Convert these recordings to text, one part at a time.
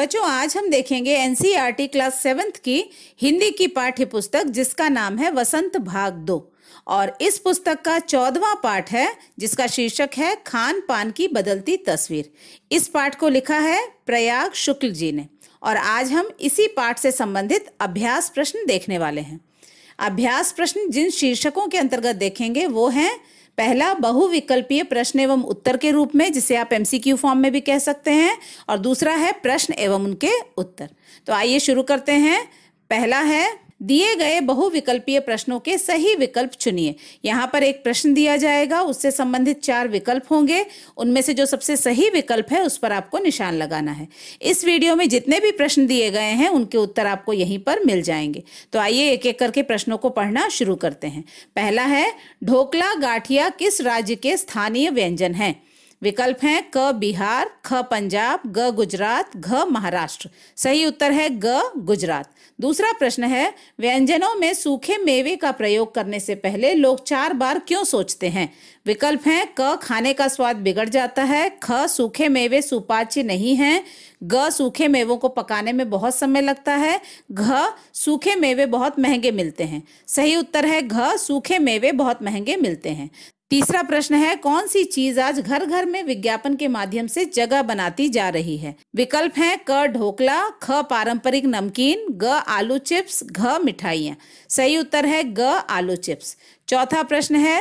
बच्चों आज हम देखेंगे एनसीईआरटी क्लास सेवेंथ की हिंदी की पाठ्य पुस्तक जिसका नाम है वसंत भाग दो और इस पुस्तक का चौदवा पाठ है जिसका शीर्षक है खान पान की बदलती तस्वीर इस पाठ को लिखा है प्रयाग शुक्ल जी ने और आज हम इसी पाठ से संबंधित अभ्यास प्रश्न देखने वाले हैं अभ्यास प्रश्न जिन शीर्षकों के अंतर्गत देखेंगे वो हैं पहला बहुविकल्पीय प्रश्न एवं उत्तर के रूप में जिसे आप एमसीक्यू फॉर्म में भी कह सकते हैं और दूसरा है प्रश्न एवं उनके उत्तर तो आइए शुरू करते हैं पहला है दिए गए बहुविकल्पीय प्रश्नों के सही विकल्प चुनिए यहाँ पर एक प्रश्न दिया जाएगा उससे संबंधित चार विकल्प होंगे उनमें से जो सबसे सही विकल्प है उस पर आपको निशान लगाना है इस वीडियो में जितने भी प्रश्न दिए गए हैं उनके उत्तर आपको यहीं पर मिल जाएंगे तो आइए एक एक करके प्रश्नों को पढ़ना शुरू करते हैं पहला है ढोकला गाठिया किस राज्य के स्थानीय व्यंजन हैं विकल्प हैं क बिहार ख पंजाब ग गुजरात घ महाराष्ट्र सही उत्तर है ग गुजरात दूसरा प्रश्न है व्यंजनों में सूखे मेवे का प्रयोग करने से पहले लोग चार बार क्यों सोचते हैं विकल्प हैं क खाने का स्वाद बिगड़ जाता है ख सूखे मेवे सुपाच्य नहीं हैं ग सूखे मेवों को पकाने में बहुत समय लगता है घ सूखे मेवे बहुत महंगे मिलते हैं सही उत्तर है घ सूखे मेवे बहुत महंगे मिलते हैं तीसरा प्रश्न है कौन सी चीज आज घर घर में विज्ञापन के माध्यम से जगह बनाती जा रही है विकल्प है क ढोकला ख पारंपरिक नमकीन ग आलू चिप्स घ मिठाइयाँ सही उत्तर है ग आलू चिप्स चौथा प्रश्न है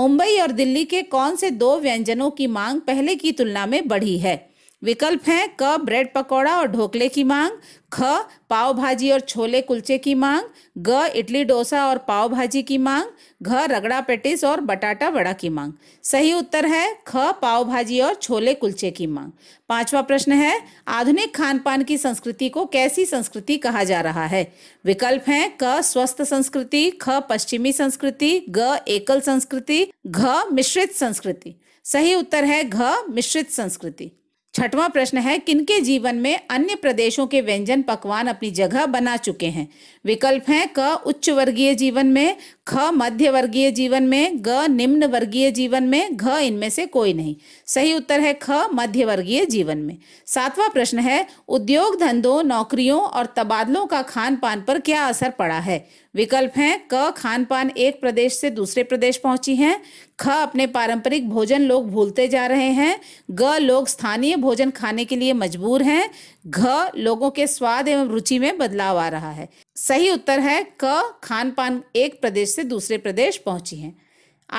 मुंबई और दिल्ली के कौन से दो व्यंजनों की मांग पहले की तुलना में बढ़ी है विकल्प हैं क ब्रेड पकौड़ा और ढोकले की मांग ख पाव भाजी और छोले कुलचे की मांग ग इडली डोसा और पाव भाजी की मांग घ रगड़ा पेटिस और बटाटा वड़ा की मांग सही उत्तर है ख पाव भाजी और छोले कुलचे की मांग पांचवा प्रश्न है आधुनिक खान पान की संस्कृति को कैसी संस्कृति कहा जा रहा है विकल्प हैं क स्वस्थ संस्कृति ख पश्चिमी संस्कृति ग एकल संस्कृति घ मिश्रित संस्कृति सही उत्तर है घ मिश्रित संस्कृति छठवां प्रश्न है किनके जीवन में अन्य प्रदेशों के व्यंजन पकवान अपनी जगह बना चुके हैं विकल्प हैं क उच्च वर्गीय जीवन में ख मध्य वर्गीय जीवन में ग निम्न वर्गीय जीवन में घ इनमें से कोई नहीं सही उत्तर है ख मध्य वर्गीय जीवन में सातवां प्रश्न है उद्योग धंधों नौकरियों और तबादलों का खान पान पर क्या असर पड़ा है विकल्प हैं क खान पान एक प्रदेश से दूसरे प्रदेश पहुंची हैं ख अपने पारंपरिक भोजन लोग भूलते जा रहे हैं ग लोग स्थानीय भोजन खाने के लिए मजबूर हैं घ लोगों के स्वाद एवं रुचि में बदलाव आ रहा है सही उत्तर है क खान पान एक प्रदेश से दूसरे प्रदेश पहुंची है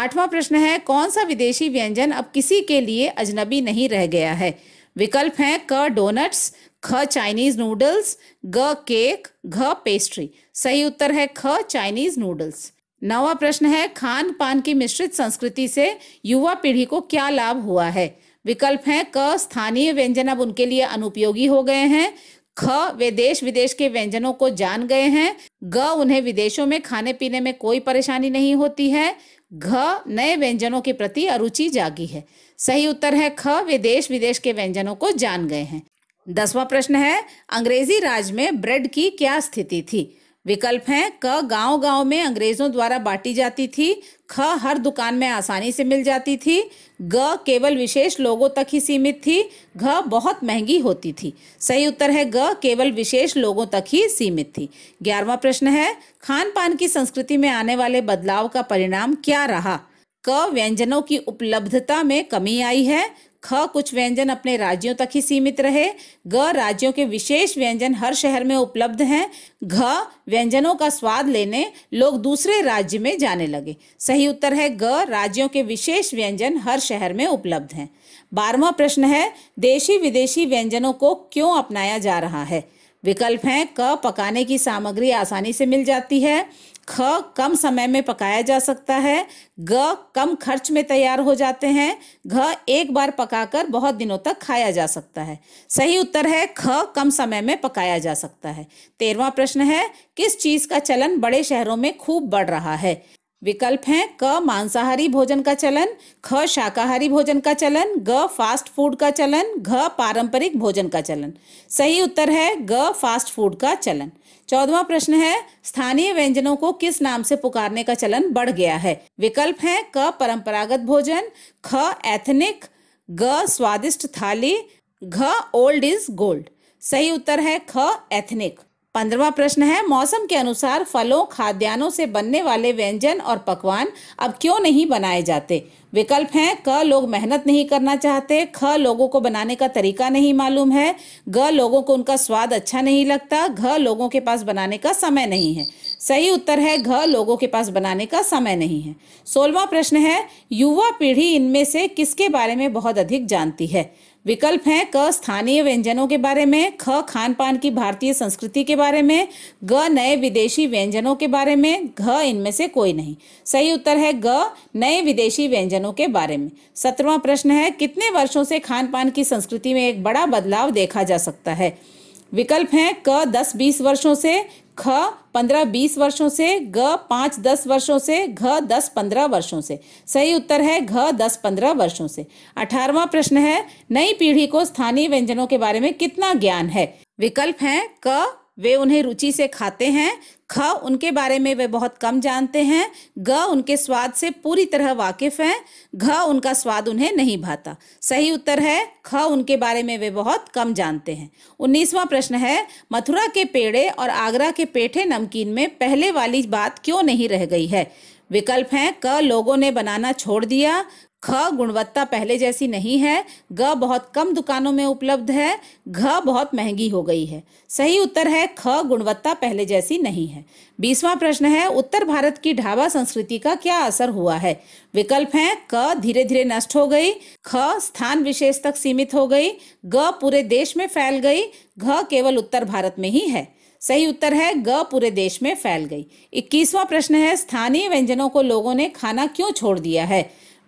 आठवां प्रश्न है कौन सा विदेशी व्यंजन अब किसी के लिए अजनबी नहीं रह गया है विकल्प हैं क डोनट्स ख चाइनीज नूडल्स ग केक घ पेस्ट्री सही उत्तर है ख चाइनीज नूडल्स नवा प्रश्न है खान पान की मिश्रित संस्कृति से युवा पीढ़ी को क्या लाभ हुआ है विकल्प हैं क स्थानीय व्यंजन अब उनके लिए अनुपयोगी हो गए हैं ख वे देश विदेश के व्यंजनों को जान गए हैं ग उन्हें विदेशों में खाने पीने में कोई परेशानी नहीं होती है घ नए व्यंजनों के प्रति अरुचि जागी है सही उत्तर है ख वे देश विदेश के व्यंजनों को जान गए हैं दसवां प्रश्न है अंग्रेजी राज में ब्रेड की क्या स्थिति थी विकल्प हैं क गांव गांव में अंग्रेजों द्वारा बांटी जाती थी ख हर दुकान में आसानी से मिल जाती थी ग केवल विशेष लोगों तक ही सीमित थी घ बहुत महंगी होती थी सही उत्तर है ग केवल विशेष लोगों तक ही सीमित थी ग्यारहवा प्रश्न है खान पान की संस्कृति में आने वाले बदलाव का परिणाम क्या रहा क व्यंजनों की उपलब्धता में कमी आई है ख कुछ व्यंजन अपने राज्यों तक ही सीमित रहे ग राज्यों के विशेष व्यंजन हर शहर में उपलब्ध हैं घ व्यंजनों का स्वाद लेने लोग दूसरे राज्य में जाने लगे सही उत्तर है ग राज्यों के विशेष व्यंजन हर शहर में उपलब्ध हैं बारहवा प्रश्न है देशी विदेशी व्यंजनों को क्यों अपनाया जा रहा है विकल्प हैं क पकाने की सामग्री आसानी से मिल जाती है ख कम समय में पकाया जा सकता है ग कम खर्च में तैयार हो जाते हैं घ एक बार पकाकर बहुत दिनों तक खाया जा सकता है सही उत्तर है ख कम समय में पकाया जा सकता है तेरवा प्रश्न है किस चीज़ का चलन बड़े शहरों में खूब बढ़ रहा है विकल्प हैं क मांसाहारी भोजन का चलन ख शाकाहारी भोजन का चलन ग फास्ट फूड का चलन घ पारंपरिक भोजन का चलन सही उत्तर है ग फास्ट फूड का चलन चौदवा प्रश्न है स्थानीय व्यंजनों को किस नाम से पुकारने का चलन बढ़ गया है विकल्प हैं क परंपरागत भोजन ख एथनिक ग स्वादिष्ट थाली घ ओल्ड इज गोल्ड सही उत्तर है ख एथनिक पंद्रवा प्रश्न है मौसम के अनुसार फलों खाद्यान्नों से बनने वाले व्यंजन और पकवान अब क्यों नहीं बनाए जाते विकल्प हैं क लोग मेहनत नहीं करना चाहते ख लोगों को बनाने का तरीका नहीं मालूम है ग लोगों को उनका स्वाद अच्छा नहीं लगता घ लोगों के पास बनाने का समय नहीं है सही उत्तर है घ लोगों के पास बनाने का समय नहीं है सोलवा प्रश्न है युवा पीढ़ी इनमें से किसके बारे में बहुत अधिक जानती है विकल्प हैं क स्थानीय व्यंजनों के बारे में ख खान पान की भारतीय संस्कृति के बारे में ग नए विदेशी व्यंजनों के बारे में घ इनमें से कोई नहीं सही उत्तर है ग नए विदेशी व्यंजनों के बारे में सत्रवा प्रश्न है कितने वर्षों से खान पान की संस्कृति में एक बड़ा बदलाव देखा जा सकता है विकल्प हैं क दस बीस वर्षों से ख पंद्रह बीस वर्षों से ग पाँच दस वर्षों से घ दस पंद्रह वर्षों से सही उत्तर है घ दस पंद्रह वर्षों से अठारवा प्रश्न है नई पीढ़ी को स्थानीय व्यंजनों के बारे में कितना ज्ञान है विकल्प है क वे उन्हें रुचि से खाते हैं ख उनके बारे में वे बहुत कम जानते हैं ग उनके स्वाद से पूरी तरह वाकिफ हैं घ उनका स्वाद उन्हें नहीं भाता सही उत्तर है ख उनके बारे में वे बहुत कम जानते हैं उन्नीसवां प्रश्न है मथुरा के पेड़े और आगरा के पेठे नमकीन में पहले वाली बात क्यों नहीं रह गई है विकल्प हैं क लोगों ने बनाना छोड़ दिया ख गुणवत्ता पहले जैसी नहीं है ग बहुत कम दुकानों में उपलब्ध है घ बहुत महंगी हो गई है सही उत्तर है ख गुणवत्ता पहले जैसी नहीं है बीसवां प्रश्न है उत्तर भारत की ढाबा संस्कृति का क्या असर हुआ है विकल्प हैं क धीरे धीरे नष्ट हो गई ख स्थान विशेष तक सीमित हो गई ग पूरे देश में फैल गई घ केवल उत्तर भारत में ही है सही उत्तर है ग पूरे देश में फैल गई इक्कीसवां प्रश्न है स्थानीय व्यंजनों को लोगों ने खाना क्यों छोड़ दिया है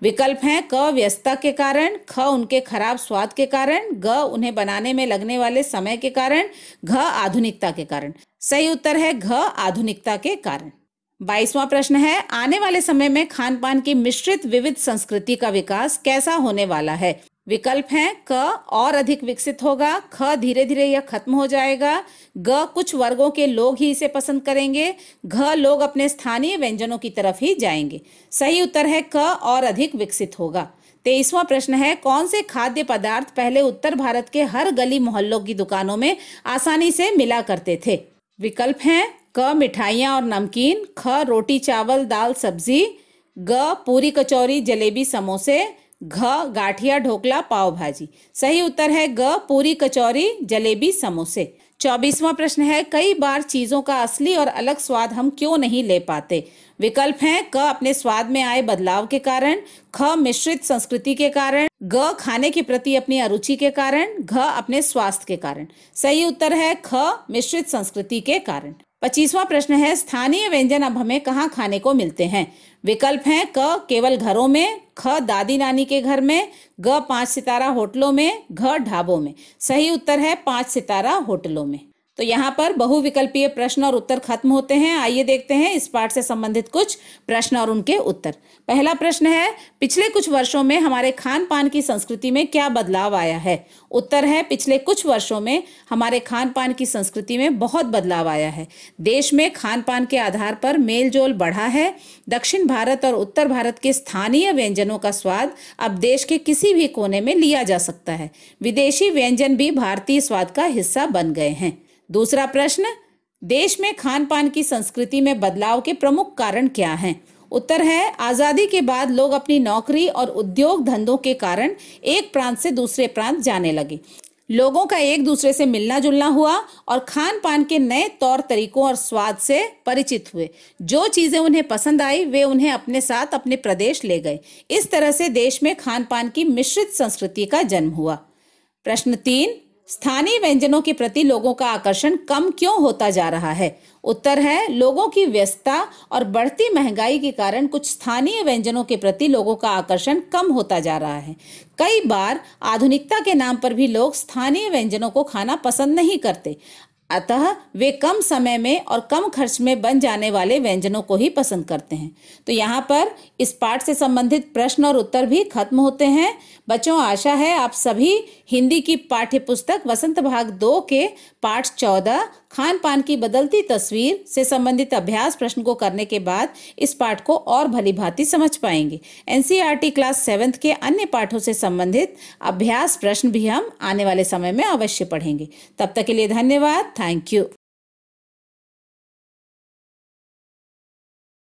विकल्प हैं क व्यस्तता के कारण ख उनके खराब स्वाद के कारण ग उन्हें बनाने में लगने वाले समय के कारण घ आधुनिकता के कारण सही उत्तर है घ आधुनिकता के कारण बाईसवां प्रश्न है आने वाले समय में खान पान की मिश्रित विविध संस्कृति का विकास कैसा होने वाला है विकल्प हैं क और अधिक विकसित होगा ख धीरे धीरे यह खत्म हो जाएगा ग कुछ वर्गों के लोग ही इसे पसंद करेंगे घ लोग अपने स्थानीय व्यंजनों की तरफ ही जाएंगे सही उत्तर है क और अधिक विकसित होगा तेईसवा प्रश्न है कौन से खाद्य पदार्थ पहले उत्तर भारत के हर गली मोहल्लों की दुकानों में आसानी से मिला करते थे विकल्प हैं क मिठाइयाँ और नमकीन ख रोटी चावल दाल सब्जी ग पूरी कचौरी जलेबी समोसे घ गाठिया ढोकला पाव भाजी सही उत्तर है ग पूरी कचौरी जलेबी समोसे चौबीसवां प्रश्न है कई बार चीज़ों का असली और अलग स्वाद हम क्यों नहीं ले पाते विकल्प हैं क अपने स्वाद में आए बदलाव के कारण ख मिश्रित संस्कृति के कारण ग खाने के प्रति अपनी अरुचि के कारण घ अपने स्वास्थ्य के कारण सही उत्तर है ख मिश्रित संस्कृति के कारण पच्चीसवां प्रश्न है स्थानीय व्यंजन अब हमें कहाँ खाने को मिलते हैं विकल्प हैं क केवल घरों में ख दादी नानी के घर में ग पाँच सितारा होटलों में घ ढाबों में सही उत्तर है पाँच सितारा होटलों में तो यहाँ पर बहुविकल्पीय प्रश्न और उत्तर खत्म होते हैं आइए देखते हैं इस पाठ से संबंधित कुछ प्रश्न और उनके उत्तर पहला प्रश्न है पिछले कुछ वर्षों में हमारे खान पान की संस्कृति में क्या बदलाव आया है उत्तर है पिछले कुछ वर्षों में हमारे खान पान की संस्कृति में बहुत बदलाव आया है देश में खान पान के आधार पर मेल जोल बढ़ा है दक्षिण भारत और उत्तर भारत के स्थानीय व्यंजनों का स्वाद अब देश के किसी भी कोने में लिया जा सकता है विदेशी व्यंजन भी भारतीय स्वाद का हिस्सा बन गए हैं दूसरा प्रश्न देश में खान पान की संस्कृति में बदलाव के प्रमुख कारण क्या हैं उत्तर है आज़ादी के बाद लोग अपनी नौकरी और उद्योग धंधों के कारण एक प्रांत से दूसरे प्रांत जाने लगे लोगों का एक दूसरे से मिलना जुलना हुआ और खान पान के नए तौर तरीकों और स्वाद से परिचित हुए जो चीज़ें उन्हें पसंद आई वे उन्हें अपने साथ अपने प्रदेश ले गए इस तरह से देश में खान पान की मिश्रित संस्कृति का जन्म हुआ प्रश्न तीन स्थानीय व्यंजनों के प्रति लोगों का आकर्षण कम क्यों होता जा रहा है उत्तर है लोगों की व्यस्तता और बढ़ती महंगाई के कारण कुछ स्थानीय व्यंजनों के प्रति लोगों का आकर्षण कम होता जा रहा है कई बार आधुनिकता के नाम पर भी लोग स्थानीय व्यंजनों को खाना पसंद नहीं करते अतः वे कम समय में और कम खर्च में बन जाने वाले व्यंजनों को ही पसंद करते हैं तो यहाँ पर इस पाठ से संबंधित प्रश्न और उत्तर भी खत्म होते हैं बच्चों आशा है आप सभी हिंदी की पाठ्य पुस्तक वसंत भाग दो के पाठ चौदह खान पान की बदलती तस्वीर से संबंधित अभ्यास प्रश्न को करने के बाद इस पाठ को और भली भांति समझ पाएंगे एन क्लास सेवन्थ के अन्य पाठों से संबंधित अभ्यास प्रश्न भी हम आने वाले समय में अवश्य पढ़ेंगे तब तक के लिए धन्यवाद താങ്ക്